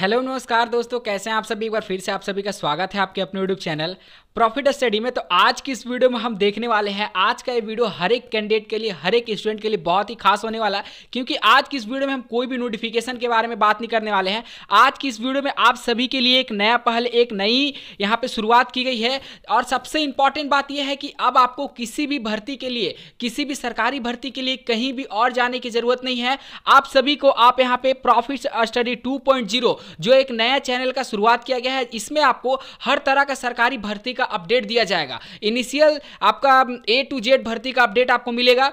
hello नमस्कार दोस्तों कैसे हैं आप सभी एक बार फिर से आप सभी का स्वागत है आपके अपने यूट्यूब चैनल प्रॉफिट स्टडी में तो आज की इस वीडियो में हम देखने वाले हैं आज का ये वीडियो हर एक कैंडिडेट के लिए हर एक स्टूडेंट के लिए बहुत ही खास होने वाला है क्योंकि आज की इस वीडियो में हम कोई भी नोटिफिकेशन के बारे में बात नहीं करने वाले हैं आज की इस वीडियो में आप सभी के लिए एक नया पहल एक नई यहाँ पर शुरुआत की गई है और सबसे इंपॉर्टेंट बात यह है कि अब आपको किसी भी भर्ती के लिए किसी भी सरकारी भर्ती के लिए कहीं भी और जाने की जरूरत नहीं है आप सभी को आप यहाँ पे प्रॉफिट स्टडी टू जो एक नया चैनल का शुरुआत किया गया है इसमें आपको हर तरह का सरकारी भर्ती का अपडेट दिया जाएगा इनिशियल आपका ए टू जेड भर्ती का अपडेट आपको मिलेगा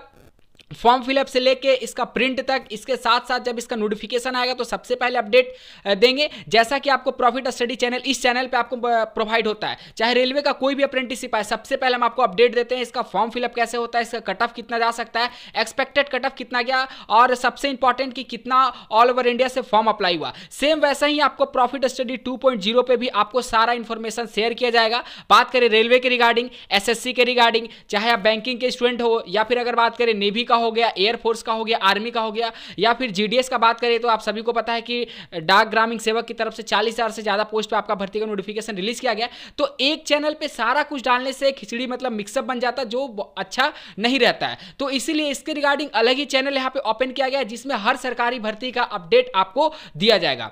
फॉर्म फिलअप से लेके इसका प्रिंट तक इसके साथ साथ जब इसका नोटिफिकेशन आएगा तो सबसे पहले अपडेट देंगे जैसा कि आपको प्रॉफिट स्टडी चैनल इस चैनल पे आपको प्रोवाइड होता है चाहे रेलवे का कोई भी अप्रेंटिसिप आए सबसे पहले हम आपको अपडेट देते हैं इसका फॉर्म फिलअप कैसे होता है इसका कट ऑफ कितना जा सकता है एक्सपेक्टेड कट ऑफ कितना गया और सबसे इंपॉर्टेंट कि कितना ऑल ओवर इंडिया से फॉर्म अप्लाई हुआ सेम वैसा ही आपको प्रॉफिट स्टडी टू पर भी आपको सारा इन्फॉर्मेशन शेयर किया जाएगा बात करें रेलवे के रिगार्डिंग सी के रिगार्डिंग चाहे आप बैंकिंग के स्टूडेंट हो या फिर अगर बात करें नेवी का हो गया एयरफोर्स का हो गया आर्मी का हो गया या फिर जीडीएस का बात करें तो आप सभी को पता है कि डाक ग्रामीण सेवक की तरफ से चालीस से ज़्यादा पोस्ट पर आपका भर्ती का नोटिफिकेशन रिलीज किया गया तो एक चैनल पर सारा कुछ डालने से खिचड़ी मतलब मिक्सअप बन जाता जो अच्छा नहीं रहता है तो इसीलिए इसके रिगार्डिंग अलग ही चैनल यहाँ पे ओपन किया गया जिसमें हर सरकारी भर्ती का अपडेट आपको दिया जाएगा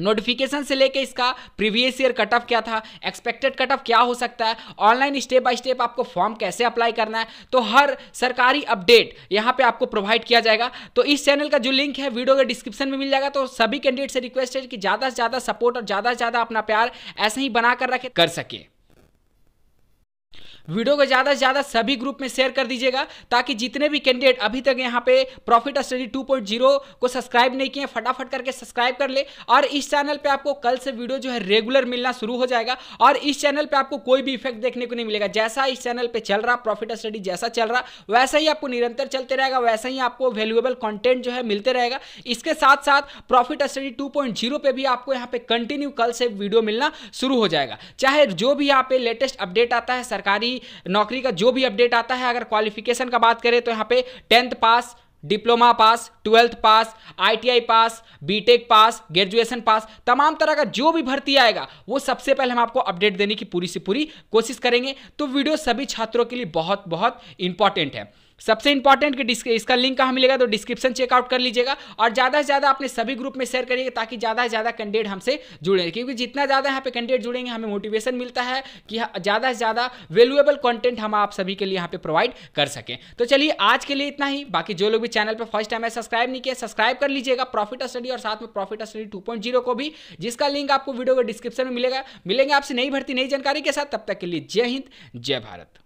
नोटिफिकेशन से लेके इसका प्रीवियस ईयर कट ऑफ क्या था एक्सपेक्टेड कट ऑफ क्या हो सकता है ऑनलाइन स्टेप बाय स्टेप आपको फॉर्म कैसे अप्लाई करना है तो हर सरकारी अपडेट यहाँ पे आपको प्रोवाइड किया जाएगा तो इस चैनल का जो लिंक है वीडियो के डिस्क्रिप्शन में मिल जाएगा तो सभी कैंडिडेट से रिक्वेस्ट है कि ज़्यादा से ज़्यादा सपोर्ट और ज़्यादा से ज़्यादा अपना प्यार ऐसे ही बनाकर रखे कर सके वीडियो को ज़्यादा से ज़्यादा सभी ग्रुप में शेयर कर दीजिएगा ताकि जितने भी कैंडिडेट अभी तक यहाँ पे प्रॉफिट स्टडी 2.0 को सब्सक्राइब नहीं किए फटाफट करके सब्सक्राइब कर ले और इस चैनल पे आपको कल से वीडियो जो है रेगुलर मिलना शुरू हो जाएगा और इस चैनल पे आपको कोई भी इफेक्ट देखने को नहीं मिलेगा जैसा इस चैनल पर चल रहा प्रॉफिट स्टडी जैसा चल रहा वैसा ही आपको निरंतर चलते रहेगा वैसा ही आपको वैल्यूएबल कॉन्टेंट जो है मिलते रहेगा इसके साथ साथ प्रॉफिट स्टडी टू पर भी आपको यहाँ पे कंटिन्यू कल से वीडियो मिलना शुरू हो जाएगा चाहे जो भी यहाँ पे लेटेस्ट अपडेट आता है सरकारी की नौकरी का जो भी अपडेट आता है अगर क्वालिफिकेशन का बात करें तो यहाँ पे tenth pass diploma pass twelfth pass ITI pass BTech pass graduation pass तमाम तरह का जो भी भर्ती आएगा वो सबसे पहले हम आपको अपडेट देने की पूरी से पूरी कोशिश करेंगे तो वीडियो सभी छात्रों के लिए बहुत बहुत इंपॉर्टेंट है सबसे इंपॉर्टेंट कि इसका लिंक कहाँ मिलेगा तो डिस्क्रिप्शन चेकआउट कर लीजिएगा और ज़्यादा से ज़्यादा अपने सभी ग्रुप में शेयर करिएगा ताकि ज़्यादा से ज़्यादा कैंडिडेट हमसे जुड़े क्योंकि जितना ज़्यादा यहाँ पे कैंडिडेट जुड़ेंगे हमें मोटिवेशन मिलता है कि हाँ, ज़्यादा से ज़्यादा वैल्यूएबल कंटेंट हम आप सभी के लिए यहाँ पे प्रोवाइड कर सकें तो चलिए आज के लिए इतना ही बाकी जो लोग भी चैनल पर फर्स्ट टाइम है सब्सक्राइब नहीं किया सब्सक्राइब कर लीजिएगा प्रॉफिट स्टडी और साथ में प्रॉफिट स्टडी टू को भी जिसका लिंक आपको वीडियो के डिस्क्रिप्शन में मिलेगा मिलेंगे आपसे नई भर्ती नई जानकारी के साथ तब तक के लिए जय हिंद जय भारत